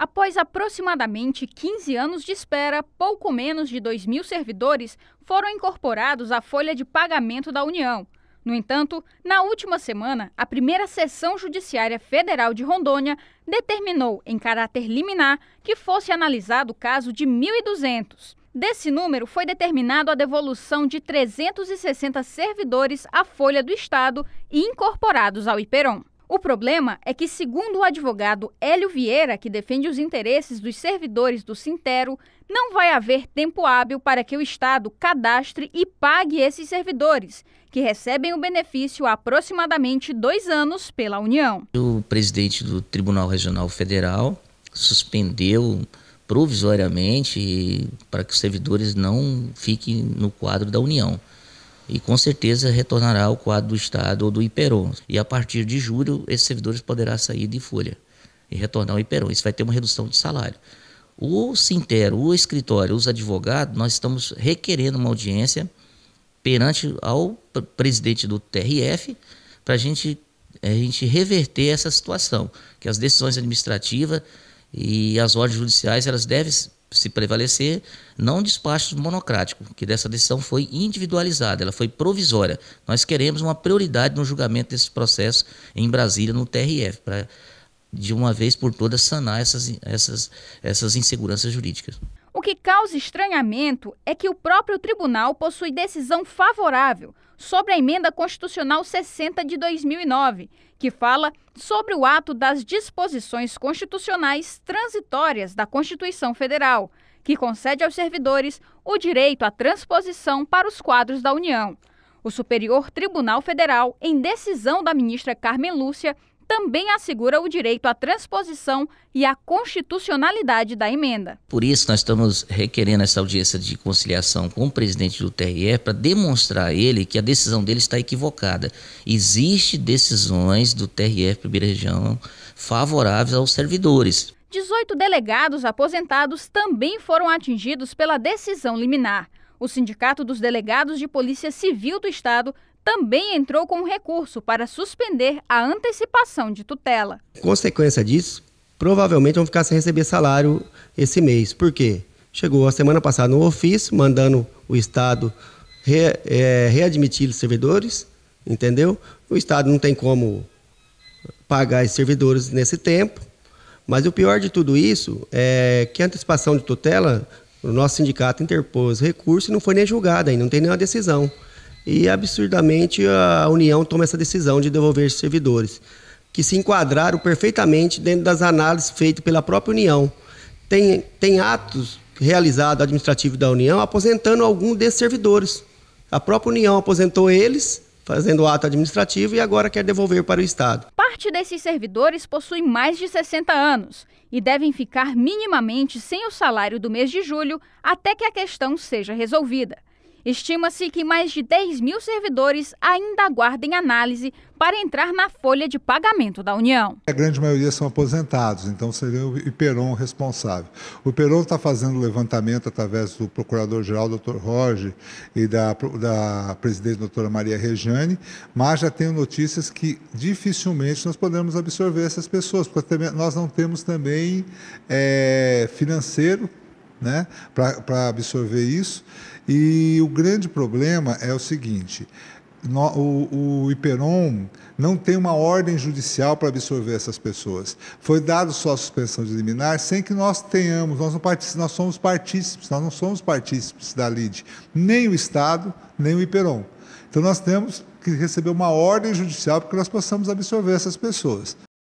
Após aproximadamente 15 anos de espera, pouco menos de 2 mil servidores foram incorporados à folha de pagamento da União. No entanto, na última semana, a primeira sessão judiciária federal de Rondônia determinou, em caráter liminar, que fosse analisado o caso de 1.200. Desse número, foi determinado a devolução de 360 servidores à Folha do Estado e incorporados ao Iperon. O problema é que, segundo o advogado Hélio Vieira, que defende os interesses dos servidores do Sintero, não vai haver tempo hábil para que o Estado cadastre e pague esses servidores, que recebem o benefício há aproximadamente dois anos pela União. O presidente do Tribunal Regional Federal suspendeu provisoriamente para que os servidores não fiquem no quadro da União e com certeza retornará ao quadro do Estado ou do Iperon. E a partir de julho, esses servidores poderão sair de folha e retornar ao Iperon. Isso vai ter uma redução de salário. O Sintero, o escritório, os advogados, nós estamos requerendo uma audiência perante ao presidente do TRF para gente, eh, a gente reverter essa situação, que as decisões administrativas e as ordens judiciais elas devem se prevalecer, não despacho monocrático, que dessa decisão foi individualizada, ela foi provisória. Nós queremos uma prioridade no julgamento desse processo em Brasília, no TRF, para de uma vez por todas sanar essas, essas, essas inseguranças jurídicas. O que causa estranhamento é que o próprio tribunal possui decisão favorável sobre a emenda constitucional 60 de 2009, que fala sobre o ato das disposições constitucionais transitórias da Constituição Federal, que concede aos servidores o direito à transposição para os quadros da União. O Superior Tribunal Federal, em decisão da ministra Carmen Lúcia, também assegura o direito à transposição e à constitucionalidade da emenda. Por isso, nós estamos requerendo essa audiência de conciliação com o presidente do TRE para demonstrar a ele que a decisão dele está equivocada. Existem decisões do TRE Primeira Região favoráveis aos servidores. 18 delegados aposentados também foram atingidos pela decisão liminar. O Sindicato dos Delegados de Polícia Civil do Estado também entrou com um recurso para suspender a antecipação de tutela. Consequência disso, provavelmente vão ficar sem receber salário esse mês. Por quê? Chegou a semana passada no ofício mandando o Estado re, é, readmitir os servidores, entendeu? O Estado não tem como pagar os servidores nesse tempo. Mas o pior de tudo isso é que a antecipação de tutela o nosso sindicato interpôs recurso e não foi nem julgado ainda, não tem nenhuma decisão. E absurdamente a União toma essa decisão de devolver os servidores, que se enquadraram perfeitamente dentro das análises feitas pela própria União. Tem, tem atos realizados administrativos da União aposentando algum desses servidores. A própria União aposentou eles fazendo ato administrativo e agora quer devolver para o Estado. Parte desses servidores possui mais de 60 anos e devem ficar minimamente sem o salário do mês de julho até que a questão seja resolvida. Estima-se que mais de 10 mil servidores ainda aguardem análise para entrar na folha de pagamento da União. A grande maioria são aposentados, então seria o Iperon responsável. O Iperon está fazendo levantamento através do procurador-geral, doutor Roger, e da, da presidente, doutora Maria Regiane, mas já tenho notícias que dificilmente nós podemos absorver essas pessoas, porque nós não temos também é, financeiro né, para absorver isso. E o grande problema é o seguinte: no, o, o Iperon não tem uma ordem judicial para absorver essas pessoas. Foi dado só a suspensão de liminar sem que nós tenhamos, nós, não nós somos partícipes, nós não somos partícipes da LIDE, nem o Estado, nem o Iperon. Então nós temos que receber uma ordem judicial para que nós possamos absorver essas pessoas.